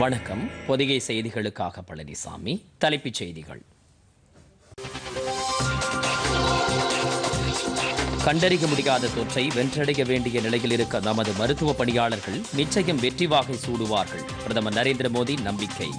வணக்கம் பொதிகை செய்திகளுக்காக பழனிசாமி தலைப்புச் செய்திகள் கண்டறிய முடியாத தொற்றை வென்றடைய வேண்டிய நிலையில் இருக்க நமது மருத்துவ பணியாளர்கள் நிச்சயம் வெற்றி வாகை சூடுவார்கள் பிரதமர் நரேந்திர மோடி நம்பிக்கை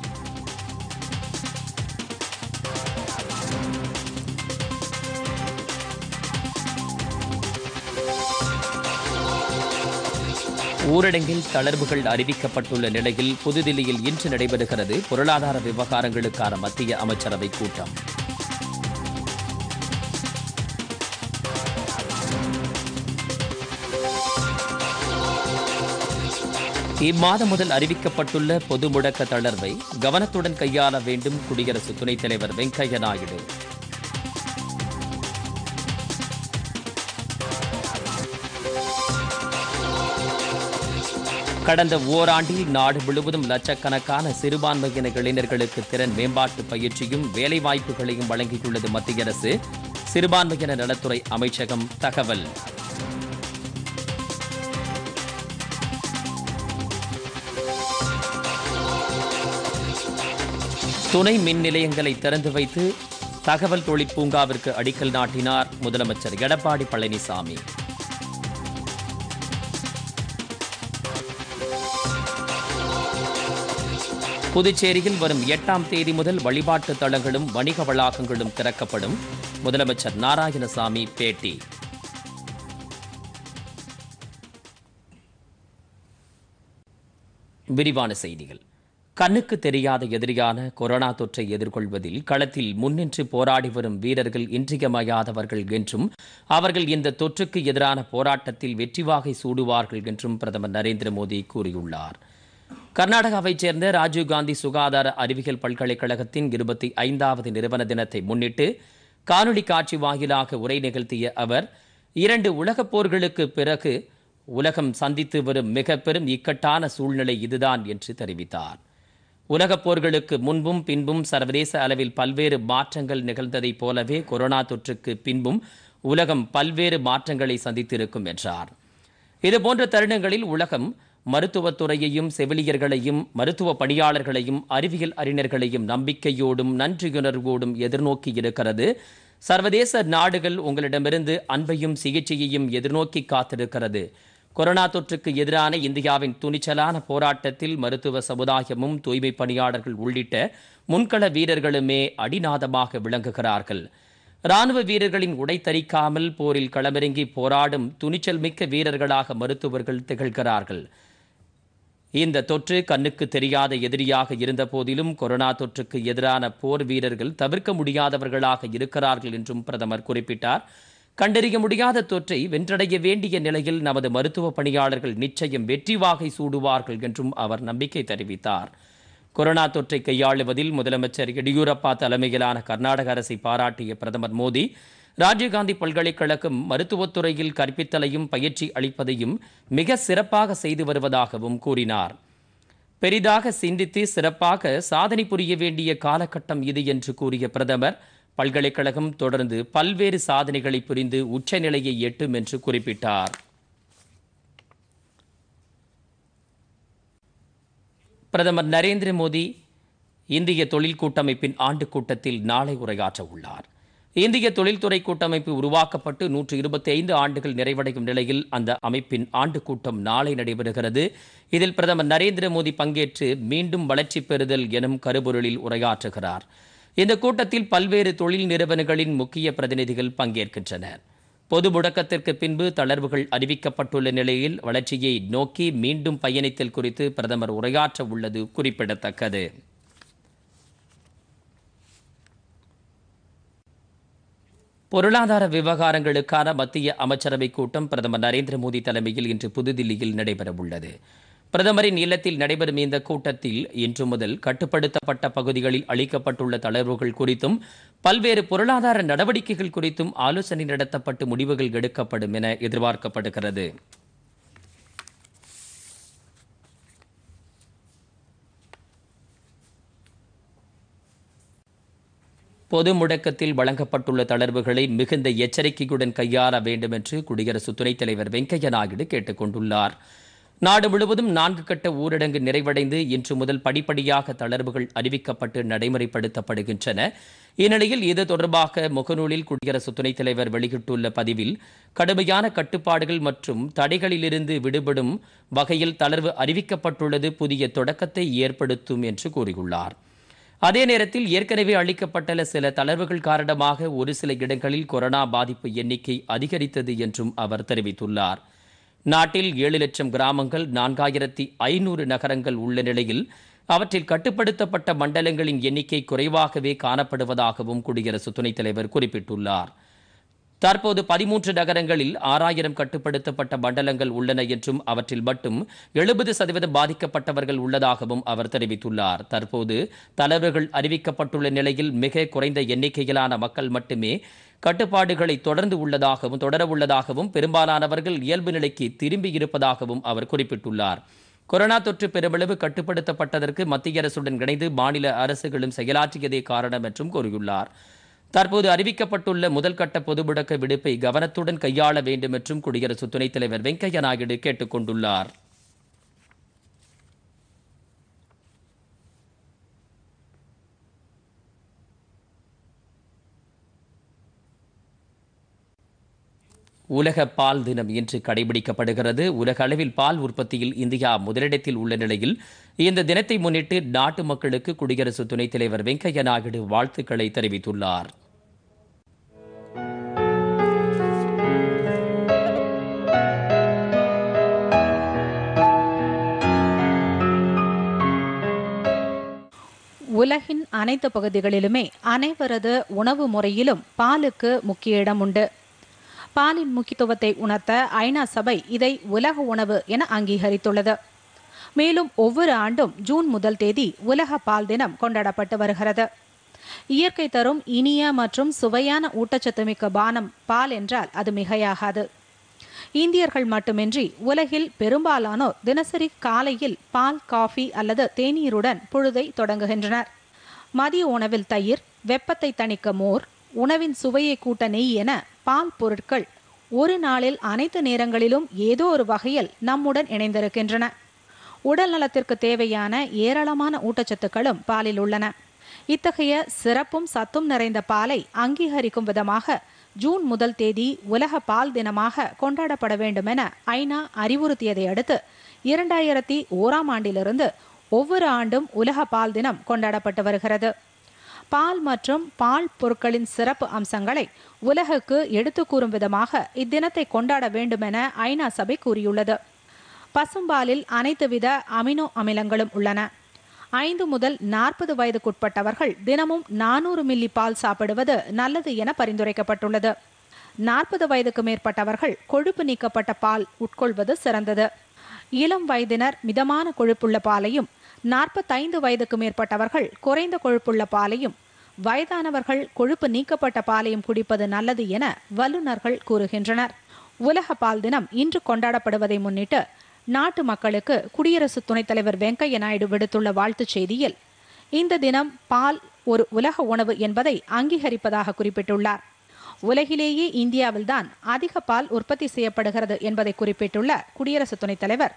ஊரடங்கில் தளர்வுகள் அறிவிக்கப்பட்டுள்ள நிலையில் புதுதில்லியில் இன்று நடைபெறுகிறது பொருளாதார விவகாரங்களுக்கான மத்திய அமைச்சரவைக் கூட்டம் இம்மாதம் முதல் அறிவிக்கப்பட்டுள்ள பொது முடக்க தளர்வை கவனத்துடன் கையாள வேண்டும் குடியரசு துணைத் தலைவர் வெங்கையா நாயுடு கடந்த ஓராண்டில் நாடு முழுவதும் லட்சக்கணக்கான சிறுபான்மையின இளைஞர்களுக்கு திறன் மேம்பாட்டு பயிற்சியும் வேலைவாய்ப்புகளையும் வழங்கியுள்ளது மத்திய அரசு சிறுபான்மையின நலத்துறை அமைச்சகம் தகவல் துணை மின் நிலையங்களை திறந்து வைத்து தகவல் தொழிற்பூங்காவிற்கு அடிக்கல் நாட்டினார் முதலமைச்சர் எடப்பாடி பழனிசாமி புதுச்சேரியில் வரும் எட்டாம் தேதி முதல் வழிபாட்டு தளங்களும் வணிக வளாகங்களும் திறக்கப்படும் முதலமைச்சர் நாராயணசாமி பேட்டி விரிவான செய்திகள் கண்ணுக்கு தெரியாத எதிரியான கொரோனா தொற்றை எதிர்கொள்வதில் களத்தில் முன்னின்று போராடி வரும் வீரர்கள் இன்றியமையாதவர்கள் என்றும் அவர்கள் இந்த தொற்றுக்கு எதிரான போராட்டத்தில் வெற்றி வாகை சூடுவார்கள் என்றும் பிரதமர் நரேந்திர மோடி கூறியுள்ளார் கர்நாடகாவைச் சேர்ந்த ராஜீவ்காந்தி சுகாதார அறிவியல் பல்கலைக்கழகத்தின் இருபத்தி ஐந்தாவது நிறுவன தினத்தை முன்னிட்டு காணொலி காட்சி வாயிலாக உரை நிகழ்த்திய அவர் இரண்டு உலகப் போர்களுக்கு பிறகு உலகம் சந்தித்து வரும் மிக பெரும் இக்கட்டான சூழ்நிலை இதுதான் என்று தெரிவித்தார் உலகப் போர்களுக்கு முன்பும் பின்பும் சர்வதேச அளவில் பல்வேறு மாற்றங்கள் நிகழ்ந்ததைப் போலவே கொரோனா தொற்றுக்கு பின்பும் உலகம் பல்வேறு மாற்றங்களை சந்தித்திருக்கும் என்றார் இதுபோன்ற தருணங்களில் உலகம் மருத்துவத்துறையையும் செவிலியர்களையும் மருத்துவ பணியாளர்களையும் அறிவியல் அறிஞர்களையும் நம்பிக்கையோடும் நன்றியுணர்வோடும் எதிர்நோக்கி இருக்கிறது சர்வதேச நாடுகள் உங்களிடமிருந்து அன்பையும் சிகிச்சையையும் எதிர்நோக்கி காத்திருக்கிறது கொரோனா தொற்றுக்கு எதிரான இந்தியாவின் துணிச்சலான போராட்டத்தில் மருத்துவ சமுதாயமும் தூய்மை பணியாளர்கள் உள்ளிட்ட முன்கள வீரர்களுமே அடிநாதமாக விளங்குகிறார்கள் ராணுவ வீரர்களின் உடை தரிக்காமல் போரில் களமிறங்கி போராடும் துணிச்சல் மிக்க வீரர்களாக மருத்துவர்கள் திகழ்கிறார்கள் இந்த தொற்று கண்ணுக்கு தெரியாத எதிரியாக இருந்த போதிலும் கொரோனா தொற்றுக்கு எதிரான போர் வீரர்கள் தவிர்க்க முடியாதவர்களாக இருக்கிறார்கள் என்றும் பிரதமர் குறிப்பிட்டார் கண்டறிய முடியாத தொற்றை வென்றடைய வேண்டிய நிலையில் நமது மருத்துவ பணியாளர்கள் நிச்சயம் வெற்றி வாகை சூடுவார்கள் என்றும் அவர் நம்பிக்கை தெரிவித்தார் கொரோனா தொற்றை கையாளுவதில் முதலமைச்சர் எடியூரப்பா தலைமையிலான கர்நாடக அரசை பாராட்டிய பிரதமர் மோடி ராஜீவ்காந்தி பல்கலைக்கழகம் மருத்துவத்துறையில் கற்பித்தலையும் பயிற்சி அளிப்பதையும் மிக சிறப்பாக செய்து வருவதாகவும் கூறினார் பெரிதாக சிந்தித்து சிறப்பாக சாதனை புரிய வேண்டிய காலகட்டம் இது என்று கூறிய பிரதமர் பல்கலைக்கழகம் தொடர்ந்து பல்வேறு சாதனைகளை புரிந்து உச்சநிலையை எட்டும் என்று குறிப்பிட்டார் பிரதமர் நரேந்திர மோடி இந்திய தொழில் கூட்டமைப்பின் ஆண்டு கூட்டத்தில் நாளை உரையாற்ற உள்ளார் இந்திய தொழில்துறை கூட்டமைப்பு உருவாக்கப்பட்டு நூற்று இருபத்தி ஐந்து ஆண்டுகள் நிறைவடையும் நிலையில் அந்த அமைப்பின் ஆண்டு கூட்டம் நாளை நடைபெறுகிறது இதில் பிரதமர் நரேந்திர மோடி பங்கேற்று மீண்டும் வளர்ச்சி பெறுதல் எனும் கருபொருளில் உரையாற்றுகிறார் இந்த கூட்டத்தில் பல்வேறு தொழில் நிறுவனங்களின் முக்கிய பிரதிநிதிகள் பங்கேற்கின்றனர் பொது முடக்கத்திற்கு பின்பு தளர்வுகள் அறிவிக்கப்பட்டுள்ள நிலையில் வளர்ச்சியை நோக்கி மீண்டும் பயணித்தல் குறித்து பிரதமர் உரையாற்ற உள்ளது குறிப்பிடத்தக்கது பொருளாதார விவகாரங்களுக்கான மத்திய அமைச்சரவை கூட்டம் பிரதமர் நரேந்திர மோடி தலைமையில் இன்று புதுதில்லியில் நடைபெறவுள்ளது பிரதமரின் இல்லத்தில் நடைபெறும் இந்த கூட்டத்தில் இன்று முதல் கட்டுப்படுத்தப்பட்ட பகுதிகளில் அளிக்கப்பட்டுள்ள தளர்வுகள் குறித்தும் பல்வேறு பொருளாதார நடவடிக்கைகள் குறித்தும் ஆலோசனை நடத்தப்பட்டு முடிவுகள் எடுக்கப்படும் என எதிர்பார்க்கப்படுகிறது பொது முடக்கத்தில் வழங்கப்பட்டுள்ள தளர்வுகளை மிகுந்த எச்சரிக்கையுடன் கையாள வேண்டும் என்று குடியரசு துணைத் தலைவர் வெங்கையா நாயுடு கேட்டுக் கொண்டுள்ளார் நாடு முழுவதும் நான்கு கட்ட ஊரடங்கு நிறைவடைந்து இன்று முதல் படிப்படியாக தளர்வுகள் அறிவிக்கப்பட்டு நடைமுறைப்படுத்தப்படுகின்றன இந்நிலையில் இது தொடர்பாக முகநூலில் குடியரசு துணைத் தலைவர் வெளியிட்டுள்ள பதிவில் கடுமையான கட்டுப்பாடுகள் மற்றும் தடைகளிலிருந்து விடுபடும் வகையில் தளர்வு அறிவிக்கப்பட்டுள்ளது புதிய தொடக்கத்தை ஏற்படுத்தும் என்று கூறியுள்ளார் அதே நேரத்தில் ஏற்கனவே அளிக்கப்பட்ட சில தளர்வுகள் காரணமாக ஒரு சில இடங்களில் கொரோனா பாதிப்பு எண்ணிக்கை அதிகரித்தது என்றும் அவர் தெரிவித்துள்ளார் நாட்டில் ஏழு லட்சம் கிராமங்கள் நான்காயிரத்தி ஐநூறு நகரங்கள் உள்ள நிலையில் அவற்றில் கட்டுப்படுத்தப்பட்ட மண்டலங்களின் எண்ணிக்கை குறைவாகவே காணப்படுவதாகவும் குடியரசு துணைத் தலைவர் குறிப்பிட்டுள்ளார் தற்போது பதிமூன்று நகரங்களில் ஆறாயிரம் கட்டுப்படுத்தப்பட்ட மண்டலங்கள் உள்ளன என்றும் அவற்றில் மட்டும் எழுபது சதவீதம் பாதிக்கப்பட்டவர்கள் உள்ளதாகவும் அவர் தெரிவித்துள்ளார் தற்போது தளர்வுகள் அறிவிக்கப்பட்டுள்ள நிலையில் மிக குறைந்த எண்ணிக்கையிலான மக்கள் மட்டுமே கட்டுப்பாடுகளை தொடர்ந்து உள்ளதாகவும் தொடரவுள்ளதாகவும் பெரும்பாலானவர்கள் இயல்பு நிலைக்கு திரும்பியிருப்பதாகவும் அவர் குறிப்பிட்டுள்ளார் கொரோனா தொற்று பெருமளவு கட்டுப்படுத்தப்பட்டதற்கு மத்திய அரசுடன் இணைந்து மாநில அரசுகளும் செயலாற்றியதே காரணம் என்றும் கூறியுள்ளார் தற்போது அறிவிக்கப்பட்டுள்ள முதல் கட்ட பொது முடக்க விடுப்பை கவனத்துடன் கையாள வேண்டும் என்றும் குடியரசு துணைத் தலைவர் வெங்கையா நாயுடு கேட்டுக் கொண்டுள்ளார் உலக பால் தினம் இன்று கடைபிடிக்கப்படுகிறது உலக அளவில் பால் உற்பத்தியில் இந்தியா முதலிடத்தில் உள்ள நிலையில் இந்த தினத்தை முன்னிட்டு நாட்டு மக்களுக்கு குடியரசு துணைத் தலைவர் வெங்கையா நாயுடு வாழ்த்துக்களை தெரிவித்துள்ளார் உலகின் அனைத்து பகுதிகளிலுமே அனைவரது உணவு முறையிலும் பாலுக்கு முக்கிய இடம் உண்டு பாலின் முக்கியத்துவத்தை உணர்த்த ஐநா சபை இதை உலக உணவு என அங்கீகரித்துள்ளது மேலும் ஒவ்வொரு ஆண்டும் ஜூன் முதல் தேதி உலக பால் தினம் கொண்டாடப்பட்டு வருகிறது இயற்கை தரும் இனிய மற்றும் சுவையான ஊட்டச்சத்துமிக்க பானம் பால் என்றால் அது மிகையாகாது இந்தியர்கள் மட்டுமின்றி உலகில் பெரும்பாலானோர் தினசரி காலையில் பால் காஃபி அல்லது தேநீருடன் பொழுதை தொடங்குகின்றனர் மதிய உணவில் தயிர் வெப்பத்தை தணிக்க மோர் உணவின் சுவையை கூட்ட நெய் என பால் பொருட்கள் ஒரு நாளில் அனைத்து நேரங்களிலும் ஏதோ ஒரு வகையில் நம்முடன் இணைந்திருக்கின்றன உடல் நலத்திற்கு தேவையான ஏராளமான ஊட்டச்சத்துக்களும் பாலில் உள்ளன இத்தகைய சிறப்பும் சத்தும் நிறைந்த பாலை அங்கீகரிக்கும் விதமாக ஜூன் முதல் தேதி உலக பால் தினமாக கொண்டாடப்பட வேண்டும் என ஐநா அறிவுறுத்தியதை அடுத்து இரண்டாயிரத்தி ஓராம் ஆண்டிலிருந்து ஒவ்வொரு ஆண்டும் உலக பால் தினம் கொண்டாடப்பட்டு வருகிறது பால் மற்றும் பால் பொருட்களின் சிறப்பு அம்சங்களை உலகுக்கு எடுத்து கூறும் விதமாக இத்தினத்தை கொண்டாட வேண்டும் என ஐநா சபை கூறியுள்ளது பசும்பாலில் அனைத்து வித அமினோ அமிலங்களும் உள்ளன ஐந்து முதல் நாற்பது வயதுக்குட்பட்டவர்கள் தினமும் நானூறு மில்லி பால் சாப்பிடுவது நல்லது என பரிந்துரைக்கப்பட்டுள்ளது நாற்பது வயதுக்கு மேற்பட்டவர்கள் கொழுப்பு நீக்கப்பட்ட பால் உட்கொள்வது சிறந்தது இளம் வயதினர் மிதமான கொழுப்புள்ள பாலையும் நாற்பத்தைந்து வயதுக்கு மேற்பட்டவர்கள் குறைந்த கொழுப்புள்ள பாலையும் வயதானவர்கள் கொழுப்பு நீக்கப்பட்ட பாலையும் குடிப்பது நல்லது என வல்லுநர்கள் கூறுகின்றனர் உலக பால் தினம் இன்று கொண்டாடப்படுவதை முன்னிட்டு நாட்டு மக்களுக்கு குடியரசு துணைத் தலைவர் வெங்கையா நாயுடு விடுத்துள்ள வாழ்த்துச் செய்தியில் இந்த தினம் பால் ஒரு உலக உணவு என்பதை அங்கீகரிப்பதாக குறிப்பிட்டுள்ளார் உலகிலேயே இந்தியாவில்தான் அதிக பால் உற்பத்தி செய்யப்படுகிறது என்பதை குறிப்பிட்டுள்ள குடியரசு துணைத் தலைவர்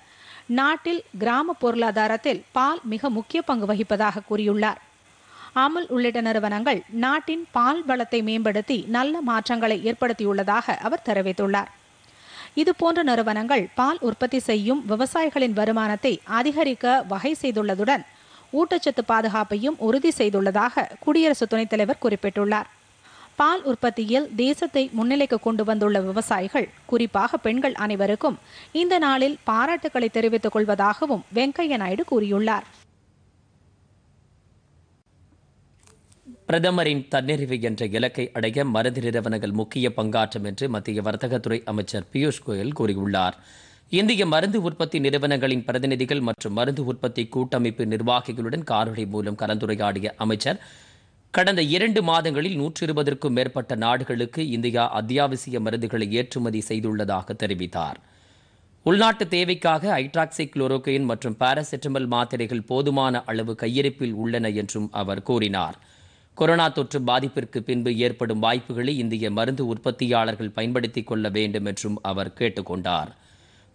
நாட்டில் கிராம பொருளாதாரத்தில் பால் மிக முக்கிய பங்கு வகிப்பதாக கூறியுள்ளார் அமுல் உள்ளிட்ட நிறுவனங்கள் நாட்டின் பால் வளத்தை மேம்படுத்தி நல்ல மாற்றங்களை ஏற்படுத்தியுள்ளதாக அவர் தெரிவித்துள்ளார் இதுபோன்ற நிறுவனங்கள் பால் உற்பத்தி செய்யும் விவசாயிகளின் வருமானத்தை அதிகரிக்க வகை செய்துள்ளதுடன் ஊட்டச்சத்து பாதுகாப்பையும் உறுதி செய்துள்ளதாக குடியரசு துணைத் தலைவர் குறிப்பிட்டுள்ளார் பால் உற்பத்தியில் தேசத்தை முன்னிலைக்கு கொண்டு வந்துள்ள விவசாயிகள் குறிப்பாக பெண்கள் அனைவருக்கும் இந்த நாளில் பாராட்டுக்களை தெரிவித்துக் கொள்வதாகவும் வெங்கையா நாயுடு கூறியுள்ளார் பிரதமரின் தன்னிறைவு என்ற இலக்கை அடைய மருது நிறுவனங்கள் முக்கிய பங்காற்றும் என்று மத்திய வர்த்தகத்துறை அமைச்சர் பியூஷ் கோயல் கூறியுள்ளார் இந்திய மருந்து உற்பத்தி நிறுவனங்களின் பிரதிநிதிகள் மற்றும் மருந்து உற்பத்தி கூட்டமைப்பு நிர்வாகிகளுடன் காணொலி மூலம் கலந்துரையாடிய அமைச்சர் கடந்த இரண்டு மாதங்களில் நூற்றி இருபதற்கும் மேற்பட்ட நாடுகளுக்கு இந்தியா அத்தியாவசிய மருந்துகளை ஏற்றுமதி செய்துள்ளதாக தெரிவித்தார் உள்நாட்டு தேவைக்காக ஹைட்ராக்சி குளோரோகைன் மற்றும் பாராசெட்டமல் மாத்திரைகள் போதுமான அளவு கையிருப்பில் உள்ளன என்றும் அவர் கூறினார் கொரோனா தொற்று பாதிப்பிற்கு பின்பு ஏற்படும் வாய்ப்புகளை இந்திய மருந்து உற்பத்தியாளர்கள் பயன்படுத்திக் கொள்ள வேண்டும் என்றும் அவர் கேட்டுக்கொண்டார்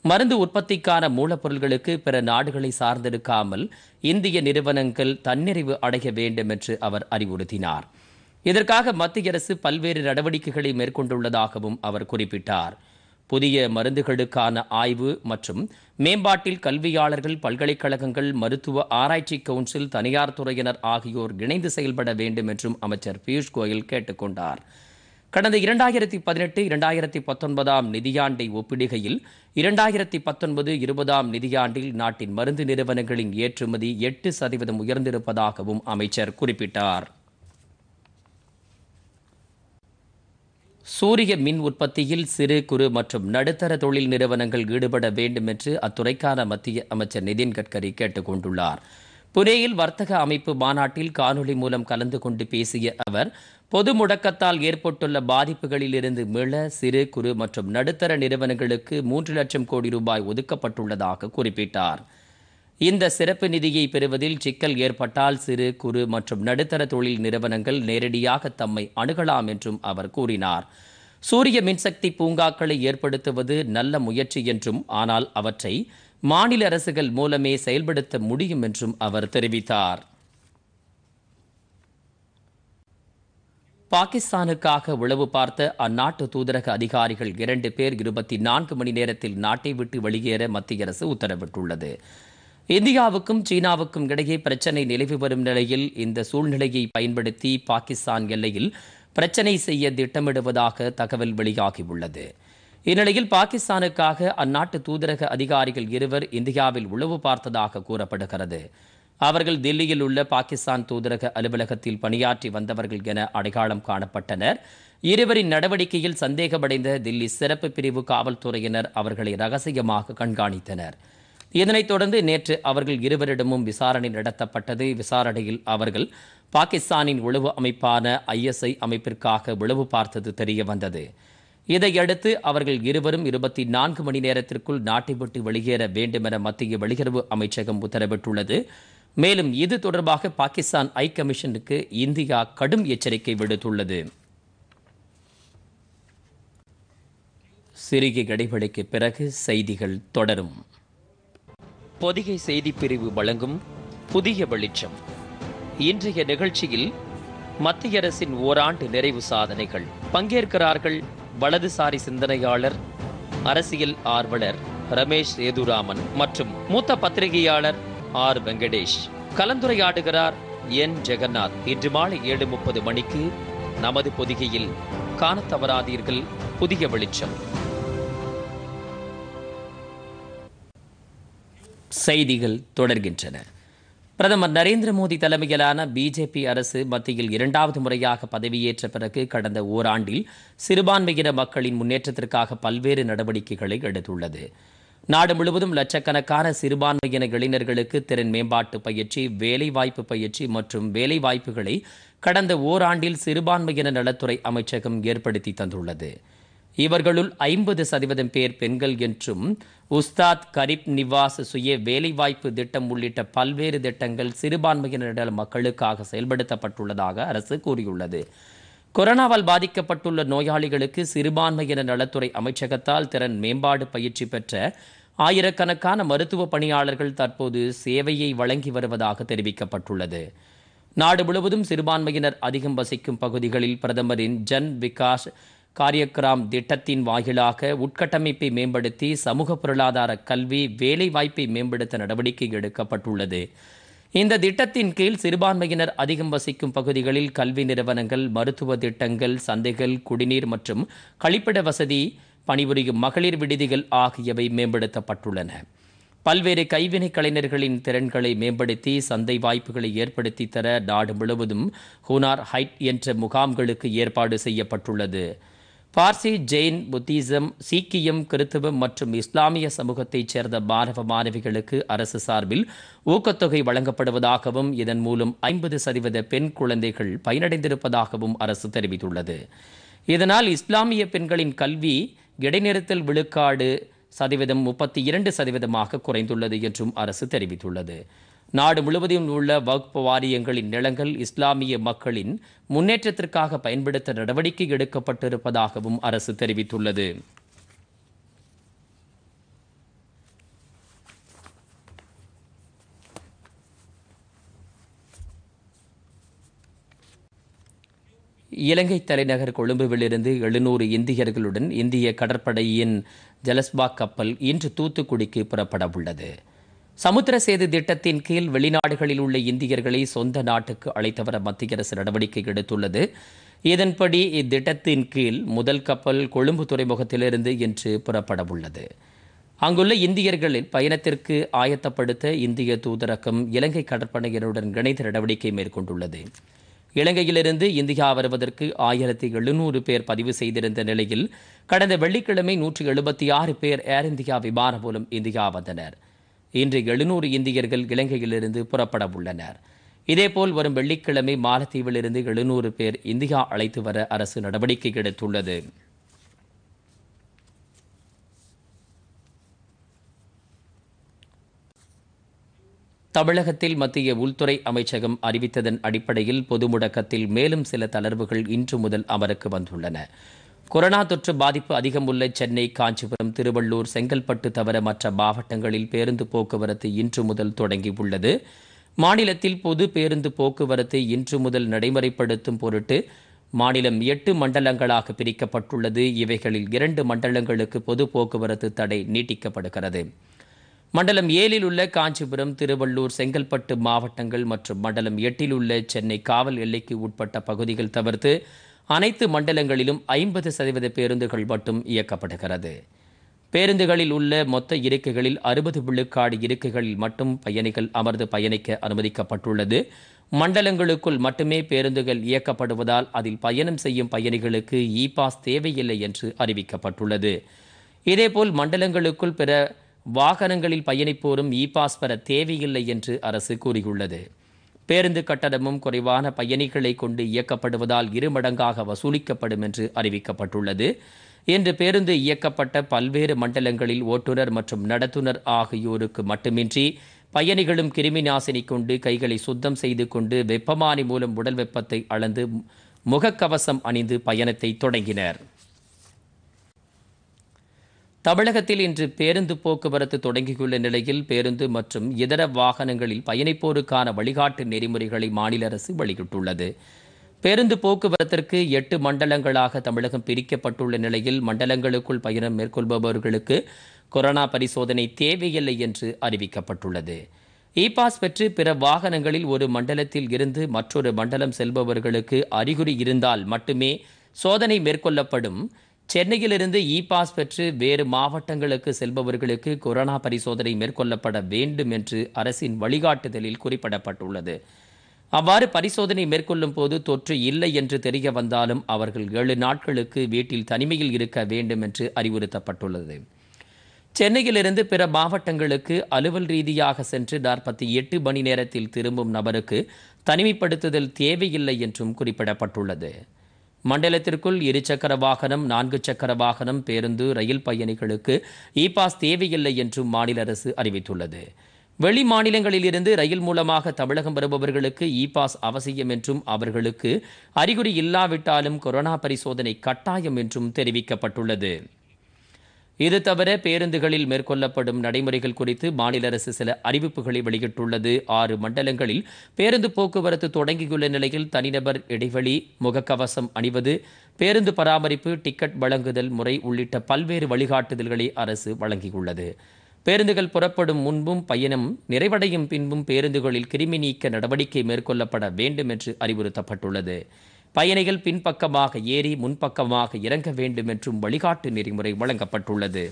மருந்து உற்பத்திக்கான மூலப்பொருள்களுக்கு பிற நாடுகளை சார்ந்திருக்காமல் இந்திய நிறுவனங்கள் தன்னிறைவு அடைய வேண்டும் என்று அவர் அறிவுறுத்தினார் இதற்காக மத்திய அரசு பல்வேறு நடவடிக்கைகளை மேற்கொண்டுள்ளதாகவும் அவர் குறிப்பிட்டார் புதிய மருந்துகளுக்கான ஆய்வு மற்றும் மேம்பாட்டில் கல்வியாளர்கள் பல்கலைக்கழகங்கள் மருத்துவ ஆராய்ச்சி கவுன்சில் தனியார் துறையினர் ஆகியோர் இணைந்து செயல்பட வேண்டும் என்றும் அமைச்சர் பியூஷ் கோயல் கேட்டுக்கொண்டார் கடந்த இரண்டாயிரத்தி பதினெட்டு இரண்டாயிரத்தி பத்தொன்பதாம் நிதியாண்டை ஒப்பிடுகையில் இரண்டாயிரத்தி பத்தொன்பது இருபதாம் நிதியாண்டில் நாட்டின் மருந்து நிறுவனங்களின் ஏற்றுமதி எட்டு சதவீதம் உயர்ந்திருப்பதாகவும் அமைச்சர் குறிப்பிட்டார் சூரிய மின் உற்பத்தியில் சிறு குறு மற்றும் நடுத்தர தொழில் நிறுவனங்கள் ஈடுபட வேண்டும் என்று அத்துறைக்கான மத்திய அமைச்சர் நிதின் கட்கரி கேட்டுக் கொண்டுள்ளார் புனேயில் வர்த்தக அமைப்பு மாநாட்டில் காணொலி மூலம் கலந்து கொண்டு பேசிய அவர் பொது முடக்கத்தால் ஏற்பட்டுள்ள பாதிப்புகளிலிருந்து மிள சிறு குறு மற்றும் நடுத்தர நிறுவனங்களுக்கு மூன்று லட்சம் கோடி ரூபாய் ஒதுக்கப்பட்டுள்ளதாக குறிப்பிட்டார் இந்த சிறப்பு நிதியை பெறுவதில் சிக்கல் ஏற்பட்டால் சிறு குறு மற்றும் நடுத்தர தொழில் நிறுவனங்கள் நேரடியாக தம்மை அணுகலாம் என்றும் அவர் கூறினார் சூரிய மின்சக்தி பூங்காக்களை ஏற்படுத்துவது நல்ல முயற்சி என்றும் ஆனால் அவற்றை மாநில அரசுகள் மூலமே செயல்படுத்த முடியும் என்றும் அவர் தெரிவித்தார் பாகிஸ்தானுக்காக உளவு பார்த்த அந்நாட்டு தூதரக அதிகாரிகள் இரண்டு பேர் இருபத்தி நான்கு மணி நேரத்தில் நாட்டை விட்டு வெளியேற மத்திய அரசு உத்தரவிட்டுள்ளது இந்தியாவுக்கும் சீனாவுக்கும் இடையே பிரச்சனை நிலவி வரும் நிலையில் இந்த சூழ்நிலையை பயன்படுத்தி பாகிஸ்தான் எல்லையில் பிரச்சனை செய்ய திட்டமிடுவதாக தகவல் வெளியாகியுள்ளது இந்நிலையில் பாகிஸ்தானுக்காக அந்நாட்டு தூதரக அதிகாரிகள் இருவர் இந்தியாவில் உளவு பார்த்ததாக கூறப்படுகிறது அவர்கள் தில்லியில் உள்ள பாகிஸ்தான் தூதரக அலுவலகத்தில் பணியாற்றி வந்தவர்கள் என அடையாளம் காணப்பட்டனர் இருவரின் நடவடிக்கையில் சந்தேகமடைந்த தில்லி சிறப்பு பிரிவு காவல்துறையினர் அவர்களை ரகசியமாக கண்காணித்தனர் இதனைத் தொடர்ந்து நேற்று அவர்கள் இருவரிடமும் விசாரணை நடத்தப்பட்டது விசாரணையில் அவர்கள் பாகிஸ்தானின் உளவு அமைப்பான ஐஎஸ்ஐ அமைப்பிற்காக உளவு பார்த்தது தெரிய வந்தது இதையடுத்து அவர்கள் இருவரும் இருபத்தி நான்கு மணி நேரத்திற்குள் நாட்டை விட்டு வெளியேற வேண்டும் என மத்திய வெளியுறவு அமைச்சகம் உத்தரவிட்டுள்ளது மேலும் இது தொடர்பாக பாகிஸ்தான் ஐ கமிஷனுக்கு இந்தியா கடும் எச்சரிக்கை விடுத்துள்ளது சிறிய இடைவெளிக்கு பிறகு செய்திகள் தொடரும் பொதிகை செய்தி பிரிவு வழங்கும் புதிய வெளிச்சம் இன்றைய நிகழ்ச்சியில் மத்திய அரசின் ஓராண்டு நிறைவு சாதனைகள் பங்கேற்கிறார்கள் வலதுசாரி சிந்தனையாளர் அரசியல் ஆர்வலர் ரமேஷ் ஏதுராமன் மற்றும் மூத்த பத்திரிகையாளர் ஆர் வெங்கடேஷ் கலந்துரையாடுகிறார் என் ஜெகநாத் இன்று மாலை ஏழு முப்பது மணிக்கு நமது பொதிகையில் காண தவறாதீர்கள் புதிய வெளிச்சம் செய்திகள் தொடர்கின்றன பிரதமர் நரேந்திர மோடி தலைமையிலான பிஜேபி அரசு மத்தியில் இரண்டாவது முறையாக பதவியேற்ற பிறகு கடந்த ஓராண்டில் சிறுபான்மையின மக்களின் முன்னேற்றத்திற்காக பல்வேறு நடவடிக்கைகளை எடுத்துள்ளது நாடு முழுவதும் லட்சக்கணக்கான சிறுபான்மையின இளைஞர்களுக்கு திறன் மேம்பாட்டு பயிற்சி வேலைவாய்ப்பு பயிற்சி மற்றும் வேலைவாய்ப்புகளை கடந்த ஓராண்டில் சிறுபான்மையின நலத்துறை அமைச்சகம் ஏற்படுத்தி தந்துள்ளது இவர்களுள் ஐம்பது சதவீதம் பேர் பெண்கள் என்றும் உஸ்தாத் கரீப் நிவாஸ் சுய வேலைவாய்ப்பு திட்டம் உள்ளிட்ட பல்வேறு திட்டங்கள் சிறுபான்மையினர் மக்களுக்காக செயல்படுத்தப்பட்டுள்ளதாக அரசு கூறியுள்ளது கொரோனாவால் பாதிக்கப்பட்டுள்ள நோயாளிகளுக்கு சிறுபான்மையினர் நலத்துறை அமைச்சகத்தால் திறன் மேம்பாடு பயிற்சி பெற்ற ஆயிரக்கணக்கான மருத்துவ பணியாளர்கள் தற்போது சேவையை வழங்கி வருவதாக தெரிவிக்கப்பட்டுள்ளது நாடு முழுவதும் சிறுபான்மையினர் அதிகம் வசிக்கும் பகுதிகளில் பிரதமரின் ஜன் விகாஷ் காரியக்கிராம் திட்டத்தின் வாயிலாக உட்கட்டமைப்பை மேம்படுத்தி சமூக பொருளாதார கல்வி வேலைவாய்ப்பை மேம்படுத்த நடவடிக்கை எடுக்கப்பட்டுள்ளது இந்த திட்டத்தின் கீழ் சிறுபான்மையினர் அதிகம் வசிக்கும் பகுதிகளில் கல்வி நிறுவனங்கள் மருத்துவ திட்டங்கள் சந்தைகள் குடிநீர் மற்றும் கழிப்பிட வசதி பணிபுரியும் மகளிர் விடுதிகள் ஆகியவை மேம்படுத்தப்பட்டுள்ளன பல்வேறு கைவினை கலைஞர்களின் திறன்களை மேம்படுத்தி சந்தை வாய்ப்புகளை ஏற்படுத்தி தர நாடு முழுவதும் ஹூனார் ஹைட் என்ற முகாம்களுக்கு ஏற்பாடு செய்யப்பட்டுள்ளது பார்சி ஜெயின் புத்திசம் சீக்கியம் கிறித்துவம் மற்றும் இஸ்லாமிய சமூகத்தைச் சேர்ந்த மாணவ மாணவிகளுக்கு அரசு சார்பில் ஊக்கத்தொகை வழங்கப்படுவதாகவும் இதன் மூலம் ஐம்பது சதவீத பெண் குழந்தைகள் பயனடைந்திருப்பதாகவும் அரசு தெரிவித்துள்ளது இதனால் இஸ்லாமிய பெண்களின் கல்வி இடைநிறுத்தல் விழுக்காடு சதவீதம் முப்பத்தி இரண்டு சதவீதமாக குறைந்துள்ளது என்றும் அரசு தெரிவித்துள்ளது நாடு முழுவதும் உள்ள வகுப்பு வாரியங்களின் நிலங்கள் இஸ்லாமிய மக்களின் முன்னேற்றத்திற்காக பயன்படுத்த நடவடிக்கை எடுக்கப்பட்டிருப்பதாகவும் அரசு தெரிவித்துள்ளது இலங்கை தலைநகர் கொழும்புவிலிருந்து எழுநூறு இந்தியர்களுடன் இந்திய கடற்படையின் ஜலஸ்பா கப்பல் இன்று தூத்துக்குடிக்கு புறப்பட உள்ளது சமுத்திர சேது திட்டத்தின் கீழ் வெளிநாடுகளில் உள்ள இந்தியர்களை சொந்த நாட்டுக்கு அழைத்தவர மத்திய அரசு நடவடிக்கை எடுத்துள்ளது இதன்படி இத்திட்டத்தின் கீழ் முதல் கப்பல் கொழும்பு துறைமுகத்திலிருந்து இன்று புறப்படவுள்ளது அங்குள்ள இந்தியர்களில் பயணத்திற்கு ஆயத்தப்படுத்த இந்திய தூதரகம் இலங்கை கடற்படையினருடன் இணைந்து நடவடிக்கை மேற்கொண்டுள்ளது இலங்கையிலிருந்து இந்தியா வருவதற்கு ஆயிரத்தி எழுநூறு பேர் பதிவு செய்திருந்த நிலையில் கடந்த வெள்ளிக்கிழமை நூற்றி எழுபத்தி ஆறு பேர் ஏர் இந்தியா விமானம் மூலம் இந்தியா வந்தனர் இன்று எழுநூறு இந்தியர்கள் இலங்கையிலிருந்து புறப்பட உள்ளனர் இதேபோல் வரும் வெள்ளிக்கிழமை மாலத்தீவிலிருந்து எழுநூறு பேர் இந்தியா அழைத்து வர அரசு நடவடிக்கை எடுத்துள்ளது தமிழகத்தில் மத்திய உள்துறை அமைச்சகம் அறிவித்ததன் அடிப்படையில் பொது முடக்கத்தில் மேலும் சில தளர்வுகள் இன்று முதல் அமலுக்கு வந்துள்ளன கொரோனா தொற்று பாதிப்பு அதிகம் உள்ள சென்னை காஞ்சிபுரம் திருவள்ளூர் செங்கல்பட்டு தவிர மற்ற மாவட்டங்களில் பேருந்து போக்குவரத்து இன்று முதல் தொடங்கியுள்ளது மாநிலத்தில் பொது பேருந்து போக்குவரத்தை இன்று முதல் நடைமுறைப்படுத்தும் பொருட்டு மாநிலம் எட்டு மண்டலங்களாக பிரிக்கப்பட்டுள்ளது இவைகளில் இரண்டு மண்டலங்களுக்கு பொது போக்குவரத்து தடை நீட்டிக்கப்படுகிறது மண்டலம் ஏழில் உள்ள காஞ்சிபுரம் திருவள்ளூர் செங்கல்பட்டு மாவட்டங்கள் மற்றும் மண்டலம் எட்டில் உள்ள சென்னை காவல் எல்லைக்கு உட்பட்ட பகுதிகள் தவிர்த்து அனைத்து மண்டலங்களிலும் ஐம்பது சதவீத பேருந்துகள் மட்டும் இயக்கப்படுகிறது பேருந்துகளில் உள்ள மொத்த இருக்கைகளில் அறுபது விழுக்காடு இருக்கைகளில் மட்டும் பயணிகள் அமர்ந்து பயணிக்க அனுமதிக்கப்பட்டுள்ளது மண்டலங்களுக்குள் மட்டுமே பேருந்துகள் இயக்கப்படுவதால் அதில் பயணம் செய்யும் பயணிகளுக்கு இ பாஸ் தேவையில்லை என்று அறிவிக்கப்பட்டுள்ளது இதேபோல் மண்டலங்களுக்குள் பிற வாகனங்களில் பயணிப்போரும் இ பாஸ் பெற தேவையில்லை என்று அரசு கூறியுள்ளது பேருந்து கட்டணமும் குறைவான பயணிகளை கொண்டு இயக்கப்படுவதால் இருமடங்காக வசூலிக்கப்படும் என்று அறிவிக்கப்பட்டுள்ளது இன்று பேருந்து இயக்கப்பட்ட பல்வேறு மண்டலங்களில் ஓட்டுநர் மற்றும் நடத்துனர் ஆகியோருக்கு மட்டுமின்றி பயணிகளும் கிருமி நாசினி கொண்டு கைகளை சுத்தம் செய்து கொண்டு வெப்பமானி மூலம் உடல் வெப்பத்தை அளந்து முகக்கவசம் அணிந்து பயணத்தை தொடங்கினர் தமிழகத்தில் இன்று பேருந்து போக்குவரத்து தொடங்கியுள்ள நிலையில் பேருந்து மற்றும் இதர வாகனங்களில் பயணிப்போருக்கான வழிகாட்டு நெறிமுறைகளை மாநில அரசு வெளியிட்டுள்ளது பேருந்து போக்குவரத்திற்கு எட்டு மண்டலங்களாக தமிழகம் பிரிக்கப்பட்டுள்ள நிலையில் மண்டலங்களுக்குள் பயணம் மேற்கொள்பவர்களுக்கு கொரோனா பரிசோதனை தேவையில்லை என்று அறிவிக்கப்பட்டுள்ளது இ பாஸ் பெற்று பிற வாகனங்களில் ஒரு மண்டலத்தில் இருந்து மற்றொரு மண்டலம் செல்பவர்களுக்கு அறிகுறி இருந்தால் மட்டுமே சோதனை மேற்கொள்ளப்படும் சென்னையிலிருந்து இ பாஸ் பெற்று வேறு மாவட்டங்களுக்கு செல்பவர்களுக்கு கொரோனா பரிசோதனை மேற்கொள்ளப்பட வேண்டும் என்று அரசின் வழிகாட்டுதலில் குறிப்பிடப்பட்டுள்ளது அவ்வாறு பரிசோதனை மேற்கொள்ளும் போது தொற்று இல்லை என்று தெரிய வந்தாலும் அவர்கள் ஏழு நாட்களுக்கு வீட்டில் தனிமையில் இருக்க வேண்டும் என்று அறிவுறுத்தப்பட்டுள்ளது சென்னையிலிருந்து பிற மாவட்டங்களுக்கு அலுவல் ரீதியாக சென்று நாற்பத்தி எட்டு மணி நேரத்தில் திரும்பும் நபருக்கு தனிமைப்படுத்துதல் தேவையில்லை என்றும் குறிப்பிடப்பட்டுள்ளது மண்டலத்திற்குள் இருசக்கர வாகனம் நான்கு சக்கர வாகனம் பேருந்து ரயில் பயணிகளுக்கு இ பாஸ் தேவையில்லை என்றும் மாநில அரசு அறிவித்துள்ளது வெளி மாநிலங்களிலிருந்து ரயில் மூலமாக தமிழகம் வருபவர்களுக்கு இ பாஸ் அவசியம் என்றும் அவர்களுக்கு அறிகுறி இல்லாவிட்டாலும் கொரோனா பரிசோதனை கட்டாயம் என்றும் தெரிவிக்கப்பட்டுள்ளது இது தவிர பேருந்துகளில் மேற்கொள்ளப்படும் நடைமுறைகள் குறித்து மாநில அரசு சில அறிவிப்புகளை வெளியிட்டுள்ளது ஆறு மண்டலங்களில் பேருந்து போக்குவரத்து தொடங்கியுள்ள நிலையில் தனிநபர் இடைவெளி முகக்கவசம் அணிவது பேருந்து பராமரிப்பு டிக்கெட் வழங்குதல் முறை உள்ளிட்ட பல்வேறு வழிகாட்டுதல்களை அரசு வழங்கியுள்ளது பேருந்துகள் புறப்படும் முன்பும் பயணம் நிறைவடையும் பின்பும் பேருந்துகளில் கிருமி நீக்க நடவடிக்கை மேற்கொள்ளப்பட வேண்டும் என்று அறிவுறுத்தப்பட்டுள்ளது பயணிகள் பின்பக்கமாக ஏறி முன்பக்கமாக இறங்க வேண்டும் என்றும் வழிகாட்டு நெறிமுறை வழங்கப்பட்டுள்ளது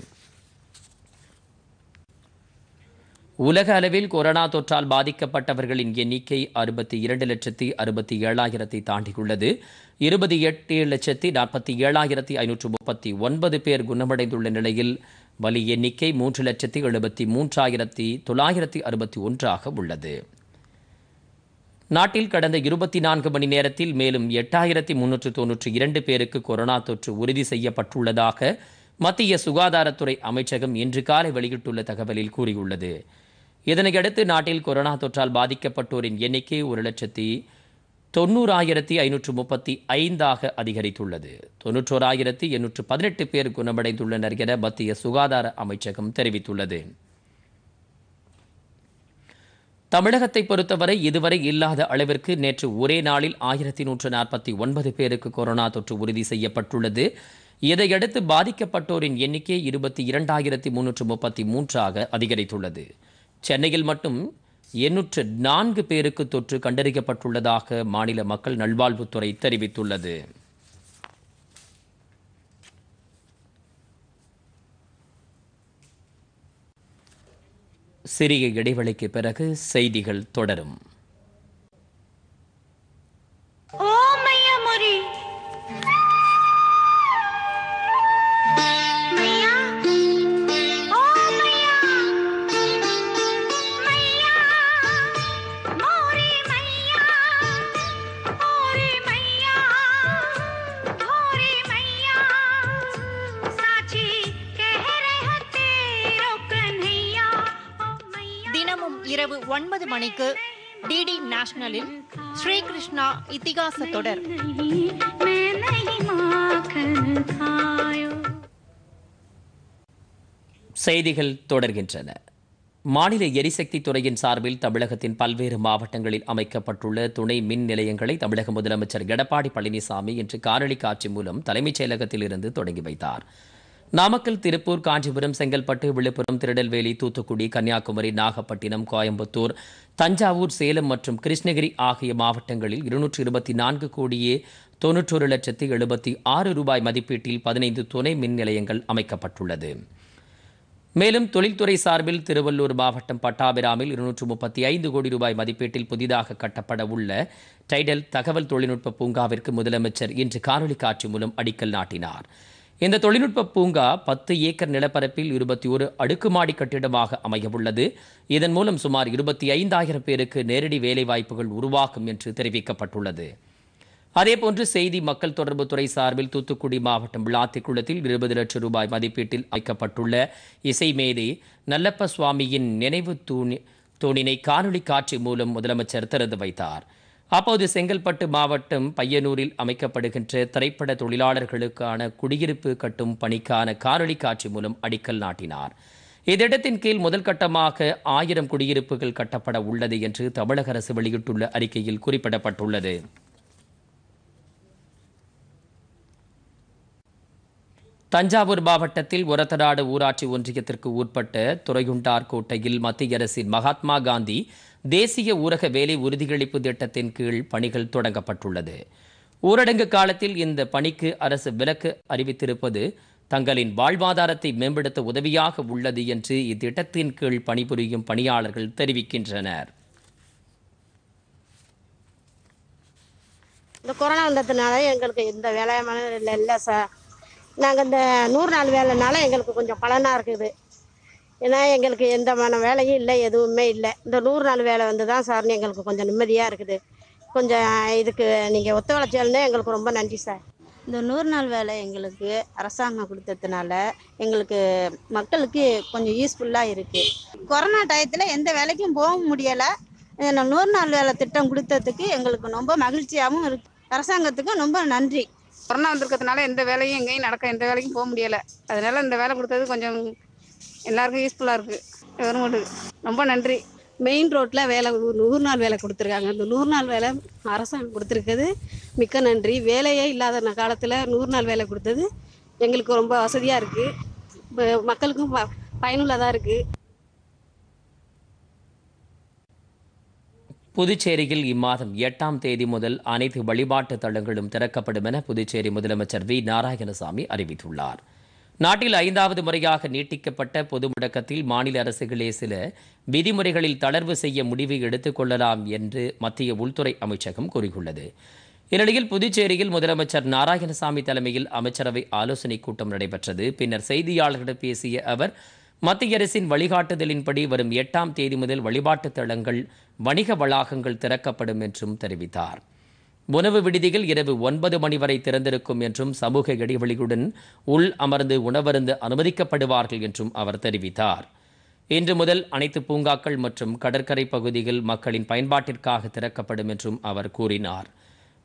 உலக அளவில் கொரோனா தொற்றால் பாதிக்கப்பட்டவர்களின் எண்ணிக்கை அறுபத்தி இரண்டு லட்சத்தி அறுபத்தி ஏழாயிரத்தை தாண்டியுள்ளது இருபத்தி எட்டு லட்சத்தி நாற்பத்தி ஏழாயிரத்தி ஐநூற்று முப்பத்தி ஒன்பது பேர் குணமடைந்துள்ள நிலையில் வலி எண்ணிக்கை மூன்று லட்சத்தி எழுபத்தி மூன்றாயிரத்தி தொள்ளாயிரத்தி அறுபத்தி ஒன்றாக உள்ளது நாட்டில் கடந்த இருபத்தி நான்கு மணி நேரத்தில் மேலும் எட்டாயிரத்தி முன்னூற்று தொன்னூற்றி இரண்டு பேருக்கு கொரோனா தொற்று உறுதி செய்யப்பட்டுள்ளதாக மத்திய சுகாதாரத்துறை அமைச்சகம் இன்று காலை வெளியிட்டுள்ள தகவலில் கூறியுள்ளது இதனையடுத்து நாட்டில் கொரோனா தொற்றால் பாதிக்கப்பட்டோரின் எண்ணிக்கை ஒரு லட்சத்தி தொண்ணூறாயிரத்தி ஐநூற்று முப்பத்தி ஐந்தாக அதிகரித்துள்ளது தொன்னூற்றோராயிரத்தி எண்ணூற்று பதினெட்டு பேர் குணமடைந்துள்ளனர் என மத்திய சுகாதார அமைச்சகம் தெரிவித்துள்ளது தமிழகத்தை பொறுத்தவரை இதுவரை இல்லாத அளவிற்கு நேற்று ஒரே நாளில் ஆயிரத்தி நூற்று நாற்பத்தி ஒன்பது பேருக்கு கொரோனா தொற்று உறுதி செய்யப்பட்டுள்ளது இதையடுத்து பாதிக்கப்பட்டோரின் எண்ணிக்கை இருபத்தி இரண்டாயிரத்தி முன்னூற்று முப்பத்தி மூன்றாக அதிகரித்துள்ளது சென்னையில் மட்டும் எண்ணூற்று நான்கு பேருக்கு தொற்று கண்டறியப்பட்டுள்ளதாக மாநில மக்கள் நல்வாழ்வுத்துறை தெரிவித்துள்ளது சிறிய இடைவெளிக்கு பிறகு செய்திகள் தொடரும் ஒன்பது மணிக்கு டிடி நேஷனலில் கிருஷ்ணா இத்திகாச தொடர் செய்திகள் தொடர்கின்றன மாநில எரிசக்தி துறையின் சார்பில் தமிழகத்தின் பல்வேறு மாவட்டங்களில் அமைக்கப்பட்டுள்ள துணை மின் நிலையங்களை தமிழக முதலமைச்சர் எடப்பாடி பழனிசாமி இன்று காணொலி காட்சி மூலம் தலைமைச் செயலகத்தில் இருந்து தொடங்கி வைத்தார் நாமக்கல் திருப்பூர் காஞ்சிபுரம் செங்கல்பட்டு விழுப்புரம் திருநெல்வேலி தூத்துக்குடி கன்னியாகுமரி நாகப்பட்டினம் கோயம்புத்தூர் தஞ்சாவூர் சேலம் மற்றும் கிருஷ்ணகிரி ஆகிய மாவட்டங்களில் இருநூற்றி இருபத்தி நான்கு கோடியே தொன்னூற்றொரு லட்சத்தி எழுபத்தி ஆறு ரூபாய் மதிப்பீட்டில் பதினைந்து துணை மின் நிலையங்கள் அமைக்கப்பட்டுள்ளது மேலும் தொழில்துறை சார்பில் திருவள்ளூர் மாவட்டம் பட்டாபிராமில் இருநூற்று முப்பத்தி ஐந்து கோடி ரூபாய் மதிப்பீட்டில் புதிதாக கட்டப்பட உள்ள டைடல் தகவல் தொழில்நுட்ப பூங்காவிற்கு முதலமைச்சர் இன்று காணொலி காட்சி மூலம் அடிக்கல் நாட்டினார் இந்த தொழில்நுட்ப பூங்கா பத்து ஏக்கர் நிலப்பரப்பில் இருபத்தி ஒரு அடுக்குமாடி கட்டிடமாக அமையவுள்ளது இதன் மூலம் சுமார் இருபத்தி ஐந்தாயிரம் பேருக்கு நேரடி வேலைவாய்ப்புகள் உருவாகும் என்று தெரிவிக்கப்பட்டுள்ளது அதேபோன்று செய்தி மக்கள் தொடர்பு துறை சார்பில் தூத்துக்குடி மாவட்டம் விளாத்திக்குளத்தில் இருபது லட்சம் ரூபாய் மதிப்பீட்டில் அமைக்கப்பட்டுள்ள இசை மேதை நல்லப்ப சுவாமியின் நினைவு தூணி தூணினை காணொலி காட்சி மூலம் முதலமைச்சர் திறந்து வைத்தார் அப்போது செங்கல்பட்டு மாவட்டம் பையனூரில் அமைக்கப்படுகின்ற திரைப்பட தொழிலாளர்களுக்கான குடியிருப்பு கட்டும் பணிக்கான காணொலி காட்சி மூலம் அடிக்கல் நாட்டினார் இத்திட்டத்தின் கீழ் முதல் கட்டமாக ஆயிரம் குடியிருப்புகள் கட்டப்பட உள்ளது என்று தமிழக அரசு வெளியிட்டுள்ள அறிக்கையில் குறிப்பிடப்பட்டுள்ளது தஞ்சாவூர் மாவட்டத்தில் உரத்தநாடு ஊராட்சி ஒன்றியத்திற்கு உட்பட்ட கோட்டையில் மத்திய அரசின் மகாத்மா காந்தி தேசிய ஊரக வேலை உறுதியளிப்பு திட்டத்தின் கீழ் பணிகள் தொடங்கப்பட்டுள்ளது ஊரடங்கு காலத்தில் இந்த பணிக்கு அரசு விலக்கு அறிவித்திருப்பது தங்களின் வாழ்வாதாரத்தை மேம்படுத்த உதவியாக உள்ளது என்று இத்திட்டத்தின் கீழ் பணிபுரியும் பணியாளர்கள் தெரிவிக்கின்றனர் இந்த கொரோனா வந்ததுனால எங்களுக்கு எந்த வேலையான இல்லை இல்லை சார் நாங்கள் இந்த நூறு நாள் வேலைனால எங்களுக்கு கொஞ்சம் பலனாக இருக்குது ஏன்னா எங்களுக்கு எந்த மன வேலையும் இல்லை எதுவுமே இல்லை இந்த நூறு நாள் வேலை வந்து தான் சார்னு எங்களுக்கு கொஞ்சம் நிம்மதியாக இருக்குது கொஞ்சம் இதுக்கு நீங்கள் ஒத்துழைச்சாலுமே எங்களுக்கு ரொம்ப நன்றி சார் இந்த நூறு நாள் வேலை எங்களுக்கு அரசாங்கம் கொடுத்ததுனால எங்களுக்கு மக்களுக்கு கொஞ்சம் யூஸ்ஃபுல்லாக இருக்குது கொரோனா டயத்தில் எந்த வேலைக்கும் போக முடியலை நூறு நாள் வேலை திட்டம் கொடுத்ததுக்கு எங்களுக்கு ரொம்ப மகிழ்ச்சியாகவும் இருக்கு அரசாங்கத்துக்கும் ரொம்ப நன்றி கொரோனா வந்திருக்கிறதுனால எந்த வேலையும் எங்கேயும் நடக்க எந்த வேலைக்கும் போக முடியலை அதனால இந்த வேலை கொடுத்தது கொஞ்சம் எல்லாருக்கும் யூஸ்ஃபுல்லாக இருக்குது கவர்மெண்ட்டுக்கு ரொம்ப நன்றி மெயின் ரோட்டில் வேலை நூறு நாள் வேலை கொடுத்துருக்காங்க இந்த நூறு நாள் வேலை அரசாங்கம் கொடுத்துருக்குது மிக்க நன்றி வேலையே இல்லாத காலத்தில் நூறு நாள் வேலை கொடுத்தது எங்களுக்கு ரொம்ப வசதியாக இருக்குது மக்களுக்கும் பயனுள்ளதாக இருக்குது புதுச்சேரியில் இம்மாதம் எட்டாம் தேதி முதல் அனைத்து வழிபாட்டு தளங்களும் திறக்கப்படும் என புதுச்சேரி முதலமைச்சர் வி நாராயணசாமி அறிவித்துள்ளார் நாட்டில் ஐந்தாவது முறையாக நீட்டிக்கப்பட்ட பொது முடக்கத்தில் மாநில அரசுகளே சில விதிமுறைகளில் தளர்வு செய்ய முடிவு எடுத்துக்கொள்ளலாம் என்று மத்திய உள்துறை அமைச்சகம் கூறியுள்ளது இந்நிலையில் புதுச்சேரியில் முதலமைச்சர் நாராயணசாமி தலைமையில் அமைச்சரவை ஆலோசனைக் கூட்டம் நடைபெற்றது பின்னர் செய்தியாளர்களிடம் பேசிய அவர் மத்திய அரசின் வழிகாட்டுதலின்படி வரும் எட்டாம் தேதி முதல் வழிபாட்டுத் தளங்கள் வணிக வளாகங்கள் திறக்கப்படும் என்றும் தெரிவித்தார் உணவு விடுதிகள் இரவு ஒன்பது மணி வரை திறந்திருக்கும் என்றும் சமூக இடைவெளியுடன் உள் அமர்ந்து உணவருந்து அனுமதிக்கப்படுவார்கள் என்றும் அவர் தெரிவித்தார் இன்று முதல் அனைத்து பூங்காக்கள் மற்றும் கடற்கரை பகுதிகள் மக்களின் பயன்பாட்டிற்காக திறக்கப்படும் என்றும் அவர் கூறினார்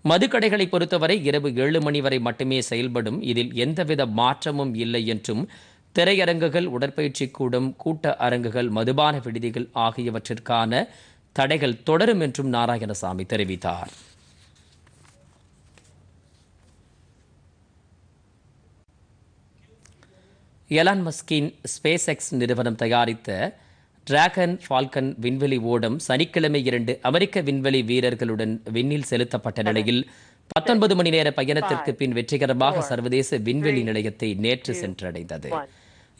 மதுக்கடைகளை பொறுத்தவரை இரவு ஏழு மணி வரை மட்டுமே செயல்படும் இதில் எந்தவித மாற்றமும் இல்லை என்றும் திரையரங்குகள் உடற்பயிற்சி கூடம் கூட்ட அரங்குகள் மதுபான விடுதிகள் ஆகியவற்றிற்கான தடைகள் தொடரும் என்றும் நாராயணசாமி தெரிவித்தார் எலான் மஸ்கின் ஸ்பேஸ் எக்ஸ் நிறுவனம் தயாரித்த டிராகன் ஃபால்கன் விண்வெளி ஓடம் சனிக்கிழமை இரண்டு அமெரிக்க விண்வெளி வீரர்களுடன் விண்ணில் செலுத்தப்பட்ட நிலையில் பத்தொன்பது மணி நேர பயணத்திற்கு பின் வெற்றிகரமாக சர்வதேச விண்வெளி நிலையத்தை நேற்று சென்றடைந்தது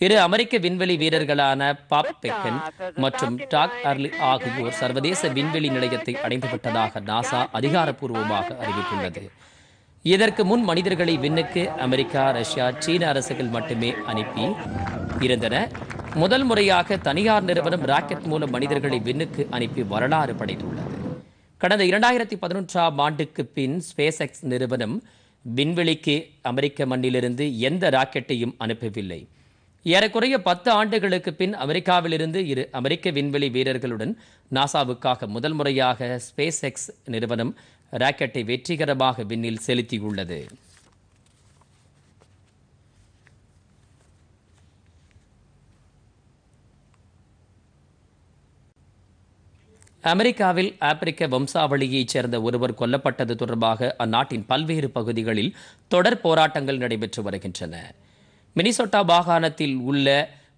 இரு அமெரிக்க விண்வெளி வீரர்களான பாப் uh, பெக்கன் மற்றும் டாக் அர்லி ஆகியோர் சர்வதேச விண்வெளி நிலையத்தை அடைந்துவிட்டதாக நாசா அதிகாரப்பூர்வமாக அறிவித்துள்ளது இதற்கு முன் மனிதர்களை விண்ணுக்கு அமெரிக்கா ரஷ்யா சீன அரசுகள் மட்டுமே அனுப்பி இருந்தன முதல் முறையாக தனியார் நிறுவனம் ராக்கெட் மூலம் மனிதர்களை விண்ணுக்கு அனுப்பி வரலாறு படைத்துள்ளது கடந்த இரண்டாயிரத்தி பதினொன்றாம் ஆண்டுக்கு பின் ஸ்பேஸ் எக்ஸ் நிறுவனம் விண்வெளிக்கு அமெரிக்க மண்ணிலிருந்து எந்த ராக்கெட்டையும் அனுப்பவில்லை ஏறக்குறைய பத்து ஆண்டுகளுக்கு பின் அமெரிக்காவிலிருந்து இரு அமெரிக்க விண்வெளி வீரர்களுடன் நாசாவுக்காக முதல் முறையாக ஸ்பேஸ் எக்ஸ் நிறுவனம் ராக்கெட்டை வெற்றிகரமாக விண்ணில் செலுத்தியுள்ளது அமெரிக்காவில் ஆப்பிரிக்க வம்சாவளியைச் சேர்ந்த ஒருவர் கொல்லப்பட்டது தொடர்பாக அந்நாட்டின் பல்வேறு பகுதிகளில் தொடர் போராட்டங்கள் நடைபெற்று வருகின்றன மினிசோட்டா மாகாணத்தில் உள்ள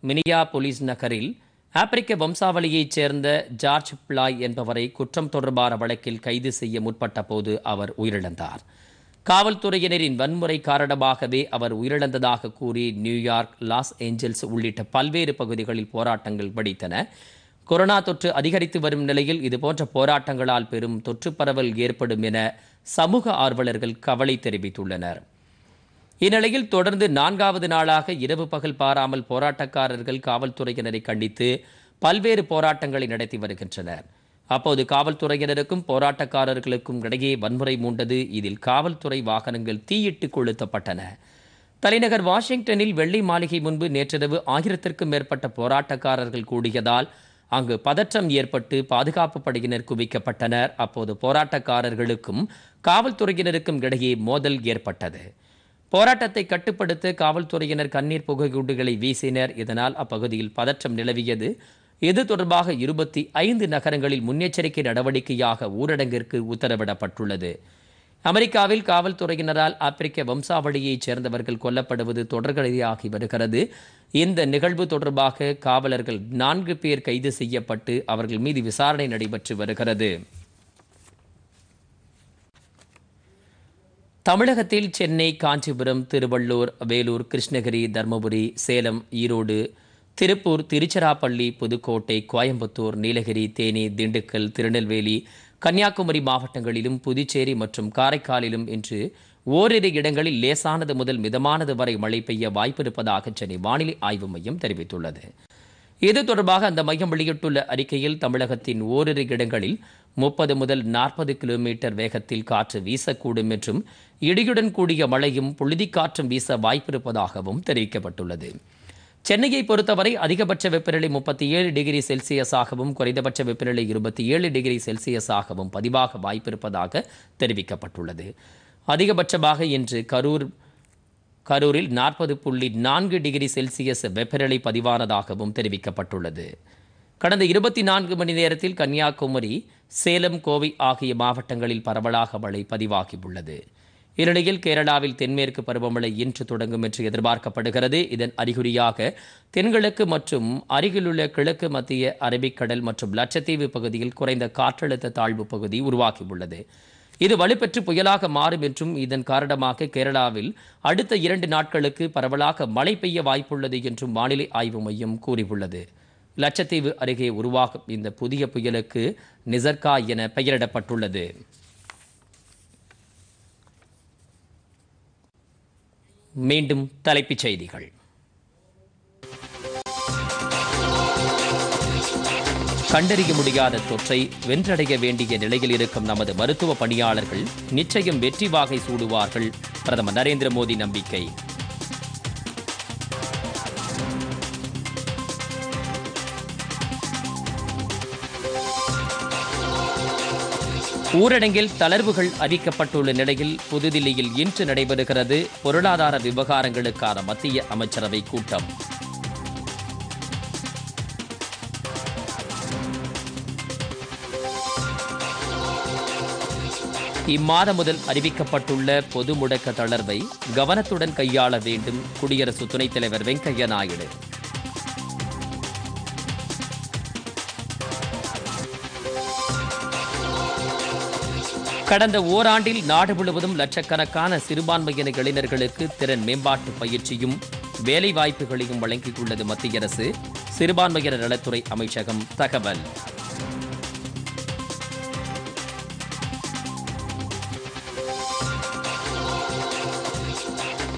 மினியா போலீஸ் நகரில் ஆப்பிரிக்க வம்சாவளியைச் சேர்ந்த ஜார்ஜ் பிளாய் என்பவரை குற்றம் தொடர்பான வழக்கில் கைது செய்ய முற்பட்ட போது அவர் உயிரிழந்தார் காவல்துறையினரின் வன்முறை காரணமாகவே அவர் உயிரிழந்ததாக கூறி நியூயார்க் லாஸ் ஏஞ்சல்ஸ் உள்ளிட்ட பல்வேறு பகுதிகளில் போராட்டங்கள் வெடித்தன கொரோனா தொற்று அதிகரித்து வரும் நிலையில் இதுபோன்ற போராட்டங்களால் பெரும் தொற்று பரவல் ஏற்படும் என சமூக ஆர்வலர்கள் கவலை தெரிவித்துள்ளனர் இந்நிலையில் தொடர்ந்து நான்காவது நாளாக இரவு பகல் பாராமல் போராட்டக்காரர்கள் காவல்துறையினரை கண்டித்து பல்வேறு போராட்டங்களை நடத்தி வருகின்றனர் அப்போது காவல்துறையினருக்கும் போராட்டக்காரர்களுக்கும் இடையே வன்முறை மூண்டது இதில் காவல்துறை வாகனங்கள் தீயிட்டு கொளுத்தப்பட்டன தலைநகர் வாஷிங்டனில் வெள்ளை மாளிகை முன்பு நேற்றிரவு ஆயிரத்திற்கும் மேற்பட்ட போராட்டக்காரர்கள் கூடியதால் அங்கு பதற்றம் ஏற்பட்டு பாதுகாப்பு படையினர் குவிக்கப்பட்டனர் அப்போது போராட்டக்காரர்களுக்கும் காவல்துறையினருக்கும் இடையே மோதல் ஏற்பட்டது போராட்டத்தை கட்டுப்படுத்த காவல்துறையினர் கண்ணீர் புகை குண்டுகளை வீசினர் இதனால் அப்பகுதியில் பதற்றம் நிலவியது இது தொடர்பாக இருபத்தி ஐந்து நகரங்களில் முன்னெச்சரிக்கை நடவடிக்கையாக ஊரடங்கிற்கு உத்தரவிடப்பட்டுள்ளது அமெரிக்காவில் காவல்துறையினரால் ஆப்பிரிக்க வம்சாவளியைச் சேர்ந்தவர்கள் கொல்லப்படுவது தொடர்கதையாகி வருகிறது இந்த நிகழ்வு தொடர்பாக காவலர்கள் நான்கு பேர் கைது செய்யப்பட்டு அவர்கள் மீது விசாரணை நடைபெற்று வருகிறது தமிழகத்தில் சென்னை காஞ்சிபுரம் திருவள்ளூர் வேலூர் கிருஷ்ணகிரி தருமபுரி சேலம் ஈரோடு திருப்பூர் திருச்சிராப்பள்ளி புதுக்கோட்டை கோயம்புத்தூர் நீலகிரி தேனி திண்டுக்கல் திருநெல்வேலி கன்னியாகுமரி மாவட்டங்களிலும் புதுச்சேரி மற்றும் காரைக்காலிலும் இன்று ஓரிரு இடங்களில் லேசானது முதல் மிதமானது வரை மழை பெய்ய வாய்ப்பிருப்பதாக சென்னை வானிலை ஆய்வு மையம் தெரிவித்துள்ளது இது தொடர்பாக அந்த மையம் வெளியிட்டுள்ள அறிக்கையில் தமிழகத்தின் ஓரிரு இடங்களில் முப்பது முதல் நாற்பது கிலோமீட்டர் வேகத்தில் காற்று வீசக்கூடும் என்றும் இடியுடன் கூடிய மழையும் புழுதிக்காற்றும் வீச வாய்ப்பிருப்பதாகவும் தெரிவிக்கப்பட்டுள்ளது சென்னையை பொறுத்தவரை அதிகபட்ச வெப்பநிலை முப்பத்தி ஏழு டிகிரி செல்சியஸாகவும் குறைந்தபட்ச வெப்பநிலை இருபத்தி ஏழு டிகிரி செல்சியஸாகவும் பதிவாக வாய்ப்பிருப்பதாக தெரிவிக்கப்பட்டுள்ளது அதிகபட்சமாக இன்று கரூர் கரூரில் நாற்பது புள்ளி நான்கு டிகிரி செல்சியஸ் வெப்பநிலை பதிவானதாகவும் தெரிவிக்கப்பட்டுள்ளது கடந்த இருபத்தி நான்கு மணி நேரத்தில் கன்னியாகுமரி சேலம் கோவை ஆகிய மாவட்டங்களில் பரவலாக மழை பதிவாகியுள்ளது இந்நிலையில் கேரளாவில் தென்மேற்கு பருவமழை இன்று தொடங்கும் என்று எதிர்பார்க்கப்படுகிறது இதன் அறிகுறியாக தென்கிழக்கு மற்றும் அருகிலுள்ள கிழக்கு மத்திய அரபிக்கடல் மற்றும் லட்சத்தீவு பகுதியில் குறைந்த காற்றழுத்த தாழ்வு பகுதி உருவாகியுள்ளது இது வலுப்பெற்று புயலாக மாறும் என்றும் இதன் காரணமாக கேரளாவில் அடுத்த இரண்டு நாட்களுக்கு பரவலாக மழை பெய்ய வாய்ப்புள்ளது என்றும் வானிலை ஆய்வு மையம் கூறியுள்ளது லட்சத்தீவு அருகே உருவாகும் இந்த புதிய புயலுக்கு நிசர்கா என பெயரிடப்பட்டுள்ளது மீண்டும் தலைப்புச் செய்திகள் கண்டறிய முடியாத தொற்றை வென்றடைய வேண்டிய நிலையில் இருக்கும் நமது மருத்துவ பணியாளர்கள் நிச்சயம் வெற்றி வாகை சூடுவார்கள் பிரதமர் நரேந்திர மோடி நம்பிக்கை ஊரடங்கில் தளர்வுகள் அறிவிக்கப்பட்டுள்ள நிலையில் புதுதில்லியில் இன்று நடைபெறுகிறது பொருளாதார விவகாரங்களுக்கான மத்திய அமைச்சரவை கூட்டம் இம்மாதம் முதல் அறிவிக்கப்பட்டுள்ள பொது முடக்க தளர்வை கவனத்துடன் கையாள வேண்டும் குடியரசு துணைத் தலைவர் வெங்கையா நாயுடு கடந்த ஓராண்டில் நாடு முழுவதும் லட்சக்கணக்கான சிறுபான்மையின இளைஞர்களுக்கு திறன் மேம்பாட்டு பயிற்சியும் வேலைவாய்ப்புகளையும் வழங்கியுள்ளது மத்திய அரசு சிறுபான்மையினர் நலத்துறை அமைச்சகம் தகவல்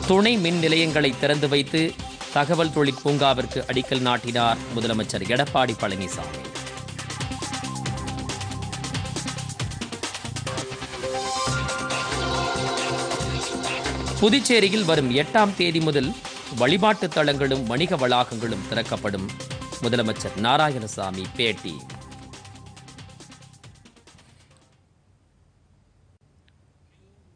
துணை மின் நிலையங்களை திறந்து வைத்து தகவல் தொழிற்பூங்காவிற்கு அடிக்கல் நாட்டினார் முதலமைச்சர் எடப்பாடி பழனிசாமி புதுச்சேரியில் வரும் எட்டாம் தேதி முதல் வழிபாட்டு தளங்களும் வணிக வளாகங்களும் திறக்கப்படும் முதலமைச்சர் நாராயணசாமி பேட்டி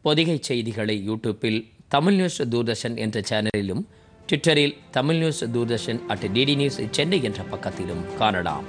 பொதிகை செய்திகளை யூடியூப்பில் தமிழ் நியூஸ் தூர்தர்ஷன் என்ற சேனலிலும் ட்விட்டரில் Tamil news Doordarshan at DD news Chennai என்ற பக்கத்திலும் காணலாம்